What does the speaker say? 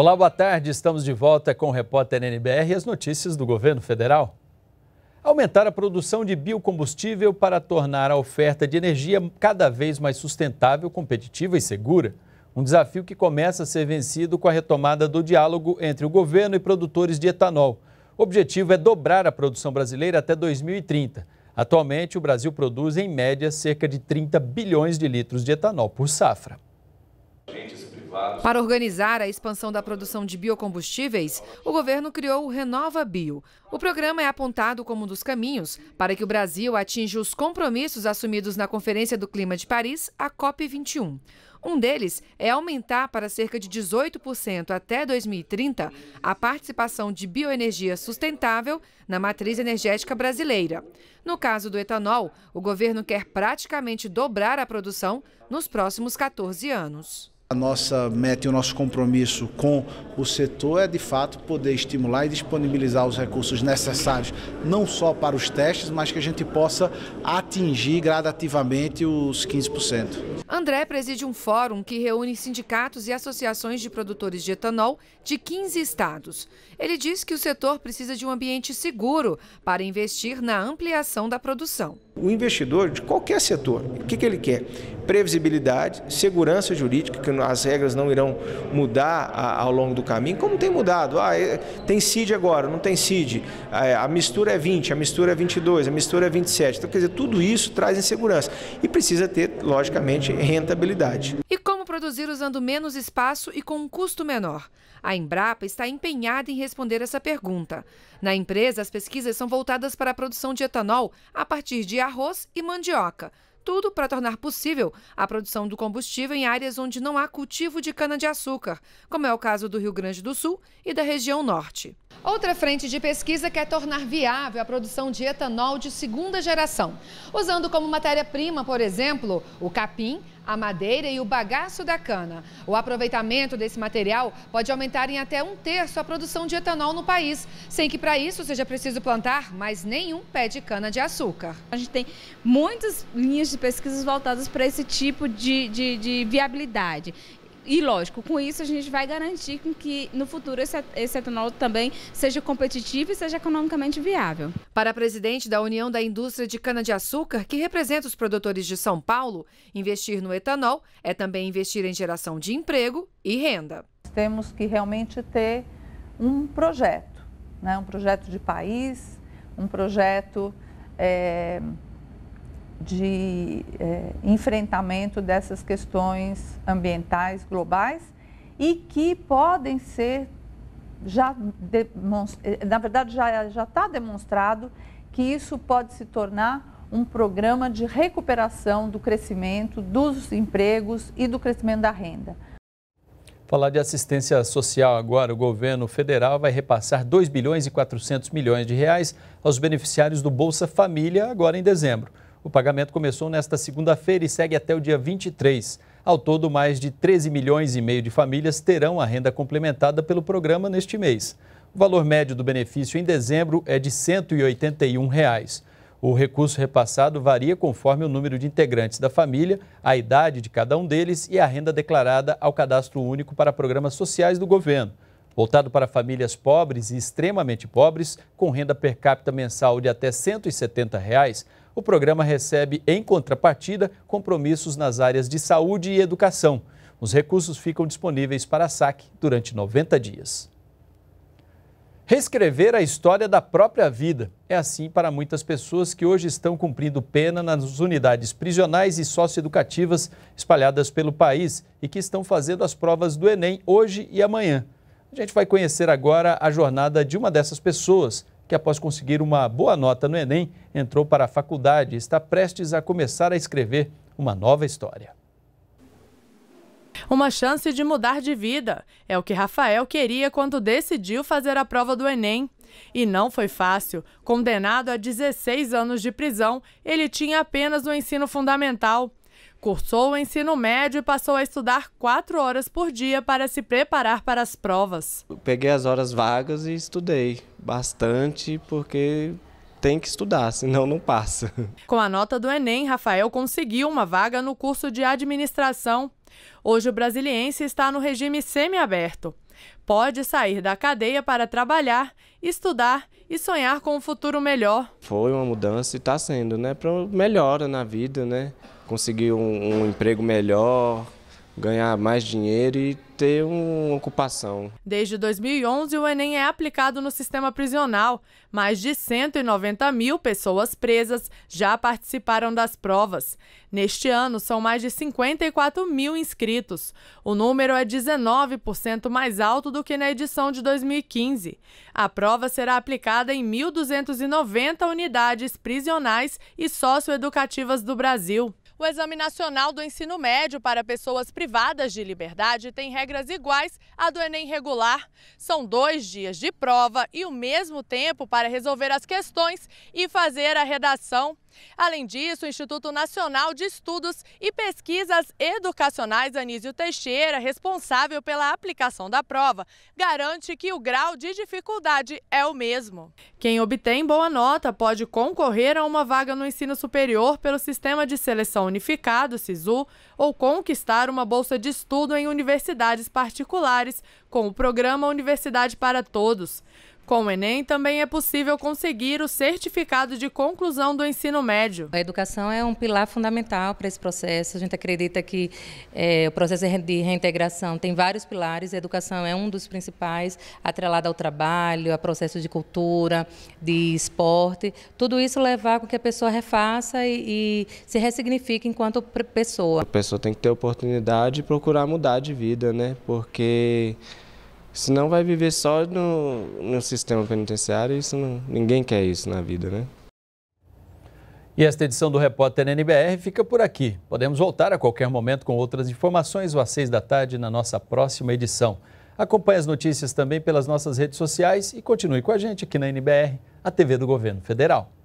Olá, boa tarde. Estamos de volta com o repórter NBR e as notícias do governo federal. Aumentar a produção de biocombustível para tornar a oferta de energia cada vez mais sustentável, competitiva e segura. Um desafio que começa a ser vencido com a retomada do diálogo entre o governo e produtores de etanol. O objetivo é dobrar a produção brasileira até 2030. Atualmente, o Brasil produz, em média, cerca de 30 bilhões de litros de etanol por safra. Gente, para organizar a expansão da produção de biocombustíveis, o governo criou o Renova Bio. O programa é apontado como um dos caminhos para que o Brasil atinja os compromissos assumidos na Conferência do Clima de Paris, a COP21. Um deles é aumentar para cerca de 18% até 2030 a participação de bioenergia sustentável na matriz energética brasileira. No caso do etanol, o governo quer praticamente dobrar a produção nos próximos 14 anos. A nossa meta e o nosso compromisso com o setor é, de fato, poder estimular e disponibilizar os recursos necessários, não só para os testes, mas que a gente possa atingir gradativamente os 15%. André preside um fórum que reúne sindicatos e associações de produtores de etanol de 15 estados. Ele diz que o setor precisa de um ambiente seguro para investir na ampliação da produção. O investidor de qualquer setor, o que, que ele quer? Previsibilidade, segurança jurídica, que as regras não irão mudar ao longo do caminho, como tem mudado. Ah, é, tem CID agora, não tem CID. Ah, é, a mistura é 20, a mistura é 22, a mistura é 27. Então, quer dizer, tudo isso traz insegurança e precisa ter, logicamente, rentabilidade. E como produzir usando menos espaço e com um custo menor? A Embrapa está empenhada em responder essa pergunta. Na empresa, as pesquisas são voltadas para a produção de etanol a partir de arroz e mandioca tudo para tornar possível a produção do combustível em áreas onde não há cultivo de cana-de-açúcar, como é o caso do Rio Grande do Sul e da região norte. Outra frente de pesquisa quer tornar viável a produção de etanol de segunda geração, usando como matéria-prima, por exemplo, o capim, a madeira e o bagaço da cana. O aproveitamento desse material pode aumentar em até um terço a produção de etanol no país, sem que para isso seja preciso plantar mais nenhum pé de cana-de-açúcar. A gente tem muitas linhas de pesquisas voltadas para esse tipo de, de, de viabilidade e lógico, com isso a gente vai garantir que no futuro esse, esse etanol também seja competitivo e seja economicamente viável. Para a presidente da União da Indústria de Cana-de-Açúcar, que representa os produtores de São Paulo, investir no etanol é também investir em geração de emprego e renda. Temos que realmente ter um projeto, né? um projeto de país, um projeto. É de é, enfrentamento dessas questões ambientais globais e que podem ser já é, na verdade já já está demonstrado que isso pode se tornar um programa de recuperação do crescimento dos empregos e do crescimento da renda. Falar de assistência social agora, o governo federal vai repassar 2 bilhões e 400 milhões de reais aos beneficiários do Bolsa Família agora em dezembro. O pagamento começou nesta segunda-feira e segue até o dia 23. Ao todo, mais de 13 milhões e meio de famílias terão a renda complementada pelo programa neste mês. O valor médio do benefício em dezembro é de R$ 181. Reais. O recurso repassado varia conforme o número de integrantes da família, a idade de cada um deles e a renda declarada ao Cadastro Único para Programas Sociais do governo. Voltado para famílias pobres e extremamente pobres, com renda per capita mensal de até R$ 170, reais, o programa recebe, em contrapartida, compromissos nas áreas de saúde e educação. Os recursos ficam disponíveis para saque durante 90 dias. Reescrever a história da própria vida é assim para muitas pessoas que hoje estão cumprindo pena nas unidades prisionais e socioeducativas espalhadas pelo país e que estão fazendo as provas do Enem hoje e amanhã. A gente vai conhecer agora a jornada de uma dessas pessoas que após conseguir uma boa nota no Enem, entrou para a faculdade e está prestes a começar a escrever uma nova história. Uma chance de mudar de vida é o que Rafael queria quando decidiu fazer a prova do Enem. E não foi fácil. Condenado a 16 anos de prisão, ele tinha apenas o ensino fundamental. Cursou o ensino médio e passou a estudar quatro horas por dia para se preparar para as provas. Eu peguei as horas vagas e estudei bastante, porque tem que estudar, senão não passa. Com a nota do Enem, Rafael conseguiu uma vaga no curso de administração. Hoje o brasiliense está no regime semiaberto. Pode sair da cadeia para trabalhar, estudar e sonhar com um futuro melhor. Foi uma mudança e está sendo, né? Para melhora na vida, né? conseguir um, um emprego melhor, ganhar mais dinheiro e ter uma ocupação. Desde 2011, o Enem é aplicado no sistema prisional. Mais de 190 mil pessoas presas já participaram das provas. Neste ano, são mais de 54 mil inscritos. O número é 19% mais alto do que na edição de 2015. A prova será aplicada em 1.290 unidades prisionais e socioeducativas do Brasil. O Exame Nacional do Ensino Médio para Pessoas Privadas de Liberdade tem regras iguais à do Enem regular. São dois dias de prova e o mesmo tempo para resolver as questões e fazer a redação. Além disso, o Instituto Nacional de Estudos e Pesquisas Educacionais Anísio Teixeira, responsável pela aplicação da prova, garante que o grau de dificuldade é o mesmo. Quem obtém boa nota pode concorrer a uma vaga no ensino superior pelo Sistema de Seleção Unificado, SISU, ou conquistar uma bolsa de estudo em universidades particulares, com o programa Universidade para Todos. Com o Enem, também é possível conseguir o certificado de conclusão do ensino médio. A educação é um pilar fundamental para esse processo. A gente acredita que é, o processo de reintegração tem vários pilares. A educação é um dos principais, atrelado ao trabalho, a processo de cultura, de esporte. Tudo isso levar com que a pessoa refaça e, e se ressignifique enquanto pessoa. A pessoa tem que ter oportunidade de procurar mudar de vida, né? Porque Senão vai viver só no, no sistema penitenciário, isso não, ninguém quer isso na vida, né? E esta edição do Repórter NBR fica por aqui. Podemos voltar a qualquer momento com outras informações ou às seis da tarde na nossa próxima edição. Acompanhe as notícias também pelas nossas redes sociais e continue com a gente aqui na NBR, a TV do Governo Federal.